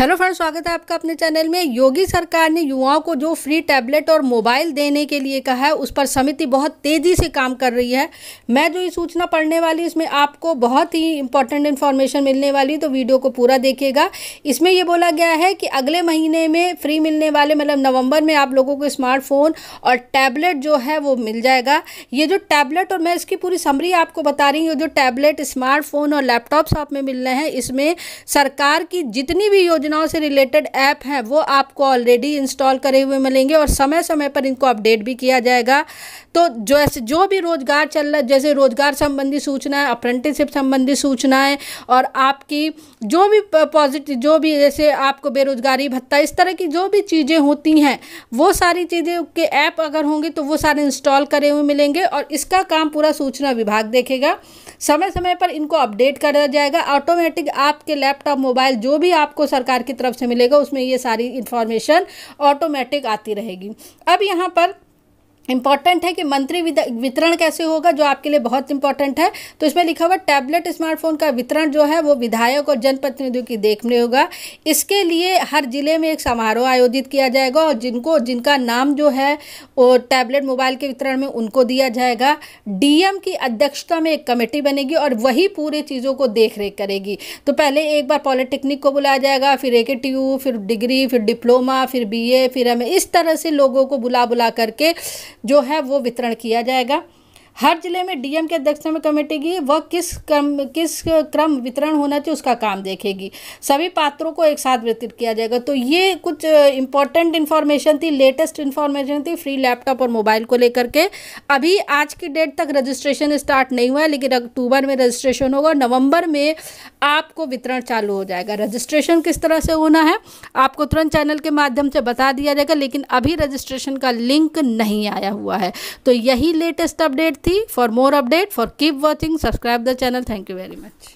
Hello friends स्वागत है आपका अपने चैनल में योगी सरकार ने युवाओं को जो फ्री टैबलेट और मोबाइल देने के लिए कहा है उस पर समिति बहुत तेज़ी से काम कर रही है मैं जो ये सूचना पढ़ने वाली इसमें आपको बहुत ही इंपॉर्टेंट इन्फॉर्मेशन मिलने वाली तो वीडियो को पूरा देखिएगा इसमें यह बोला गया है कि अगले महीने में फ्री मिलने वाले मतलब नवम्बर में आप लोगों को स्मार्टफोन और टैबलेट जो है वो मिल जाएगा ये जो टैबलेट और मैं इसकी पूरी समरी आपको बता रही हूँ जो टैबलेट स्मार्टफोन और लैपटॉप्स आप में मिल रहे हैं इसमें सरकार की जितनी भी योजना योजनाओं से रिलेटेड ऐप हैं वो आपको ऑलरेडी इंस्टॉल करे हुए मिलेंगे और समय समय पर इनको अपडेट भी किया जाएगा तो जो ऐसे जो भी रोजगार चल रहा है जैसे रोजगार संबंधी सूचनाएं अप्रेंटिसशिप संबंधी सूचनाएं और आपकी जो भी पॉजिटिव जो भी जैसे आपको बेरोजगारी भत्ता इस तरह की जो भी चीज़ें होती हैं वो सारी चीज़ें के ऐप अगर होंगे तो वो सारे इंस्टॉल करे हुए मिलेंगे और इसका काम पूरा सूचना विभाग देखेगा समय समय पर इनको अपडेट करा जाएगा ऑटोमेटिक आपके लैपटॉप मोबाइल जो भी आपको सरकार सरकार की तरफ से मिलेगा उसमें ये सारी इन्फॉर्मेशन ऑटोमेटिक आती रहेगी अब यहाँ पर इम्पॉर्टेंट है कि मंत्री वितरण कैसे होगा जो आपके लिए बहुत इंपॉर्टेंट है तो इसमें लिखा हुआ टैबलेट स्मार्टफोन का वितरण जो है वो विधायक और जनप्रतिनिधियों की देख में होगा इसके लिए हर जिले में एक समारोह आयोजित किया जाएगा और जिनको जिनका नाम जो है वो टैबलेट मोबाइल के वितरण में उनको दिया जाएगा डीएम की अध्यक्षता में एक कमेटी बनेगी और वही पूरे चीज़ों को देख रेख करेगी तो पहले एक बार पॉलिटेक्निक को बुलाया जाएगा फिर ए फिर डिग्री फिर डिप्लोमा फिर बी फिर एम इस तरह से लोगों को बुला बुला करके जो है वो वितरण किया जाएगा हर जिले में डीएम के अध्यक्षता में कमेटी की वह किस क्रम किस क्रम वितरण होना चाहिए उसका काम देखेगी सभी पात्रों को एक साथ वितरित किया जाएगा तो ये कुछ इंपॉर्टेंट इन्फॉर्मेशन थी लेटेस्ट इन्फॉर्मेशन थी फ्री लैपटॉप और मोबाइल को लेकर के अभी आज की डेट तक रजिस्ट्रेशन स्टार्ट नहीं हुआ है लेकिन अक्टूबर में रजिस्ट्रेशन होगा नवंबर में आपको वितरण चालू हो जाएगा रजिस्ट्रेशन किस तरह से होना है आपको तुरंत चैनल के माध्यम से बता दिया जाएगा लेकिन अभी रजिस्ट्रेशन का लिंक नहीं आया हुआ है तो यही लेटेस्ट अपडेट थी For more update, for keep watching, subscribe the channel. Thank you very much.